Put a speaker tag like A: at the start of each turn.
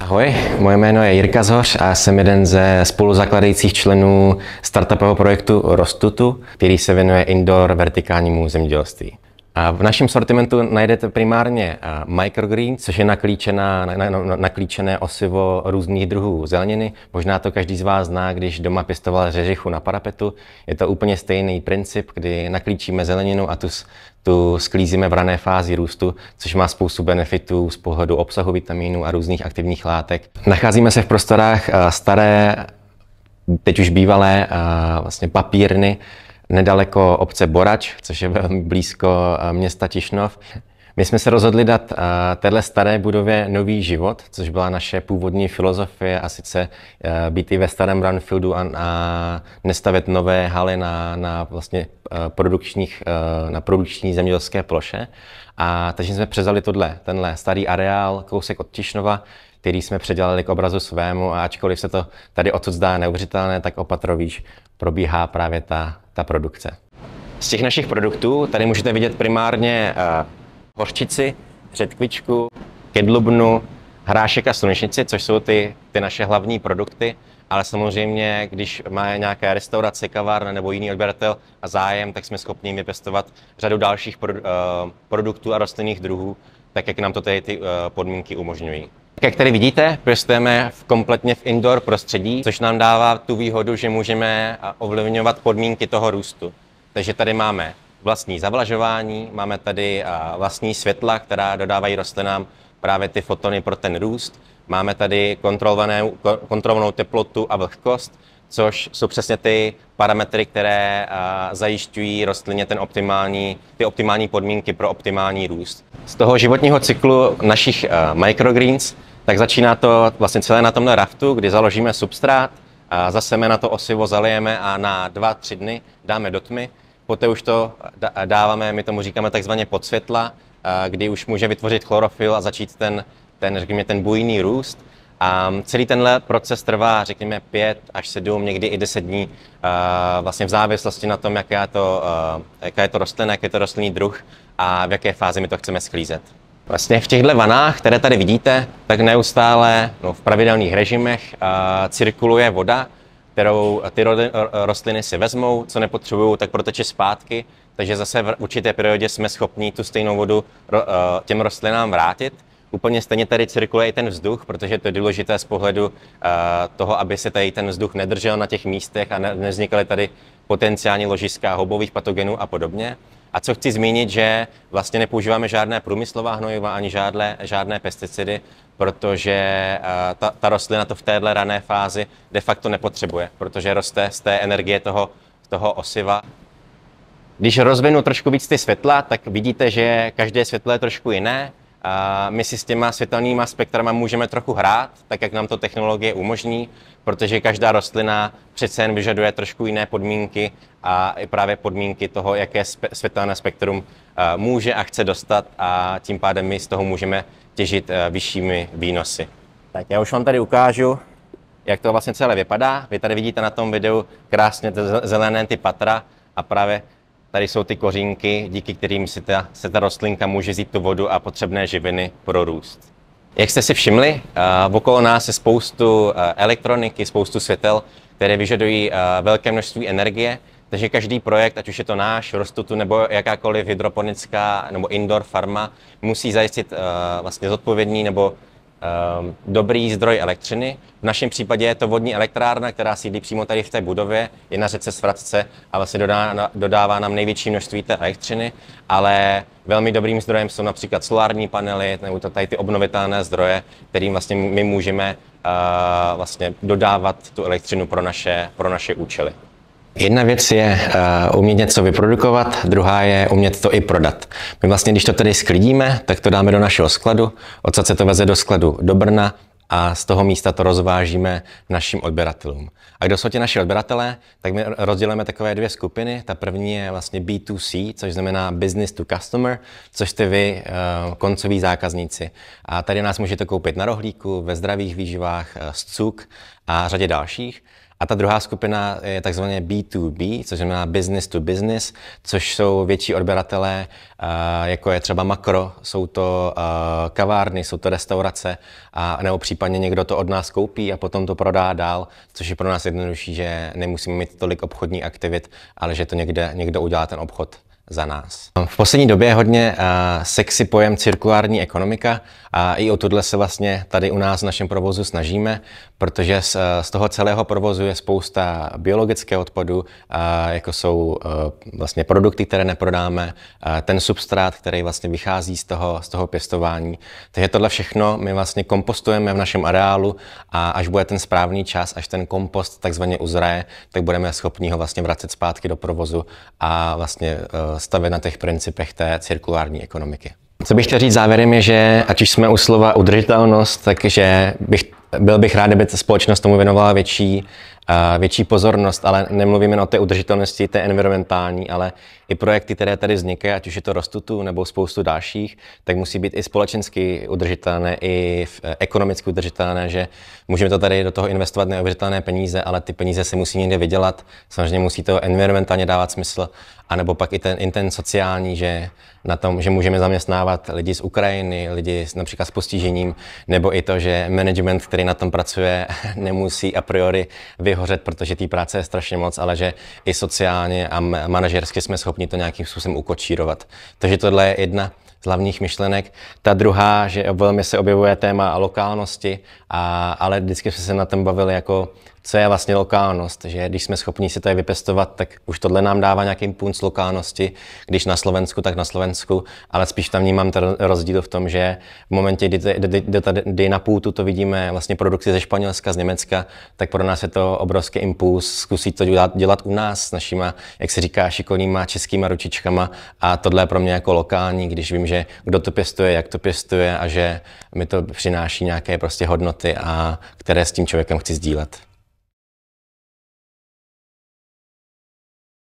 A: Ahoj, moje jméno je Jirka Zhoř a jsem jeden ze spoluzakladajících členů startupového projektu Rostutu, který se věnuje indoor vertikálnímu zemědělství. V našem sortimentu najdete primárně eh, microgreen, což je naklíčená, naklíčené osivo různých druhů zeleniny. Možná to každý z vás zná, když doma pěstoval řeřichu na parapetu. Je to úplně stejný princip, kdy naklíčíme zeleninu a tu, tu sklízíme v rané fázi růstu, což má spoustu benefitů z pohledu obsahu vitamínů a různých aktivních látek. Nacházíme se v prostorách eh, staré, teď už bývalé eh, vlastně papírny, nedaleko obce Borač, což je velmi blízko eh, města Tišnov. My jsme se rozhodli dát eh, téhle staré budově nový život, což byla naše původní filozofie a sice eh, být i ve starém brownfieldu a, a nestavět nové haly na, na vlastně produkčních, na produkční zemědělské ploše. A takže jsme přezali tohle, tenhle starý areál, kousek od Tišnova, který jsme předělali k obrazu svému a ačkoliv se to tady odsud zdá neuvěřitelné, tak opatrovíš probíhá právě ta, ta produkce. Z těch našich produktů tady můžete vidět primárně uh, eh, horčici, řetkvičku, kedlubnu, hrášek a slunečnici, což jsou ty, ty naše hlavní produkty. Ale samozřejmě, když má nějaká restaurace, kavárna nebo jiný odběratel a zájem, tak jsme schopni vypěstovat řadu dalších produ- uh, produktů a rostlinných druhů, tak jak nám to tady ty uh, podmínky umožňují. Jak tady vidíte, pěstujeme v kompletně v indoor prostředí, což nám dává tu výhodu, že můžeme ovlivňovat podmínky toho růstu. Takže tady máme vlastní zavlažování, máme tady vlastní světla, která dodávají rostlinám právě ty fotony pro ten růst. Máme tady kontrolovanou teplotu a vlhkost, což jsou přesně ty parametry, které eh, zajišťují rostlině ten optimální, ty optimální podmínky pro optimální růst. Z toho životního cyklu našich eh, microgreens, tak začíná to vlastně celé na tomhle raftu, kdy založíme substrát, a zaseme na to osivo, zalijeme a na dva tři dny dáme do tmy. Poté už to dáváme, my tomu říkáme takzvaně pod světla, eh, kdy už může vytvořit chlorofil a začít ten, ten, řekněme, ten bujný růst. A celý tenhle proces trvá, řekněme, 5 až 7, někdy i 10 dní, vlastně v závislosti na tom, jaká, to, jaká je to rostlina, jaký je to rostlinný druh a v jaké fázi my to chceme sklízet. Vlastně v těchto vanách, které tady vidíte, tak neustále no, v pravidelných režimech cirkuluje voda, kterou ty rostliny si vezmou, co nepotřebují, tak proteče zpátky, takže zase v určité periodě jsme schopni tu stejnou vodu těm rostlinám vrátit Úplně stejně tady cirkuluje i ten vzduch, protože to je důležité z pohledu eh, toho, aby se tady ten vzduch nedržel na těch místech a nevznikaly tady potenciální ložiska hobových patogenů a podobně. A co chci zmínit, že vlastně nepoužíváme žádné průmyslová hnojiva ani žádné, žádné pesticidy, protože eh, ta, ta rostlina to v téhle rané fázi de facto nepotřebuje, protože roste z té energie toho, toho osiva. Když rozvinu trošku víc ty světla, tak vidíte, že každé světlo je trošku jiné. A my si s těma světelnýma spektrama můžeme trochu hrát, tak jak nám to technologie umožní, protože každá rostlina přece jen vyžaduje trošku jiné podmínky a i právě podmínky toho, jaké světelné spektrum eh, může a chce dostat a tím pádem my z toho můžeme těžit eh, vyššími výnosy. Tak já už vám tady ukážu, jak to vlastně celé vypadá. Vy tady vidíte na tom videu krásně zelené ty patra a právě Tady jsou ty kořínky, díky kterým si ta, se ta rostlinka může zít tu vodu a potřebné živiny pro růst. Jak jste si všimli, uh, okolo nás je spoustu uh, elektroniky, spoustu světel, které vyžadují uh, velké množství energie, takže každý projekt, ať už je to náš, Rostutu nebo jakákoliv hydroponická nebo indoor farma, musí zajistit uh, vlastně zodpovědný nebo Ehm, dobrý zdroj elektřiny. V našem případě je to vodní elektrárna, která sídlí přímo tady v té budově, je na řece Svratce a vlastně dodá, dodává nám největší množství té elektřiny, ale velmi dobrým zdrojem jsou například solární panely nebo to tady ty obnovitelné zdroje, kterým vlastně my můžeme uh, vlastně dodávat tu elektřinu pro naše, pro naše účely. Jedna věc je uh, umět něco vyprodukovat, druhá je umět to i prodat. My vlastně, když to tady sklidíme, tak to dáme do našeho skladu, odsad se to veze do skladu do Brna a z toho místa to rozvážíme našim odběratelům. A kdo jsou ti naši odběratelé, tak my rozdělujeme takové dvě skupiny. Ta první je vlastně B2C, což znamená business to customer, což jste vy, eh, koncoví zákazníci. A tady nás můžete koupit na rohlíku, ve zdravých výživách, eh, z cuk a řadě dalších. A ta druhá skupina je takzvaně B2B, což znamená business to business, což jsou větší odběratelé, eh, jako je třeba makro, jsou to eh, kavárny, jsou to restaurace, a nebo případně někdo to od nás koupí a potom to prodá dál, což je pro nás jednodušší, že nemusíme mít tolik obchodní aktivit, ale že to někde, někdo udělá ten obchod za nás. V poslední době je hodně eh, sexy pojem cirkulární ekonomika a i o tohle se vlastně tady u nás v našem provozu snažíme, protože z, eh, z toho celého provozu je spousta biologického odpadu, jako jsou eh, vlastně produkty, které neprodáme, ten substrát, který vlastně vychází z toho, z toho pěstování. Takže tohle všechno my vlastně kompostujeme v našem areálu a až bude ten správný čas, až ten kompost takzvaně uzraje, tak budeme schopni ho vlastně vracet zpátky do provozu a vlastně eh, stavět na těch principech té cirkulární ekonomiky. Co bych chtěl říct závěrem je, že ať už jsme u slova udržitelnost, takže bych byl bych rád, kdyby společnost tomu věnovala větší větší pozornost, ale nemluvíme o té udržitelnosti, té environmentální, ale i projekty, které tady vznikají, ať už je to Rostutu nebo spoustu dalších, tak musí být i společensky udržitelné, i eh, ekonomicky udržitelné, že můžeme to tady do toho investovat neuvěřitelné peníze, ale ty peníze se musí někde vydělat. Samozřejmě musí to environmentálně dávat smysl, anebo pak i ten, i ten sociální, že na tom, že můžeme zaměstnávat lidi z Ukrajiny, lidi například s postižením, nebo i to, že management, který na tom pracuje, nemusí a priori vy vyhořet, protože té práce je strašně moc, ale že i sociálně a manažersky jsme schopni to nějakým způsobem ukočírovat. Takže tohle je jedna z hlavních myšlenek. Ta druhá, že velmi se objevuje téma lokálnosti, a, ale vždycky jsme se na tom bavili jako co je vlastně lokálnost, že když jsme schopni si to je tak už tohle nám dává nějaký punc lokálnosti, když na Slovensku, tak na Slovensku, ale spíš tam vnímám ten rozdíl v tom, že v momentě, kdy, kdy, kdy, kdy na půtu to vidíme vlastně produkci ze Španělska, z Německa, tak pro nás je to obrovský impuls zkusit to dělat, dělat u nás s našima, jak se říká, šikovnýma českýma ručičkama a tohle je pro mě jako lokální, když vím, že kdo to pěstuje, jak to pěstuje a že mi to přináší nějaké prostě hodnoty, a které s tím člověkem chci sdílet.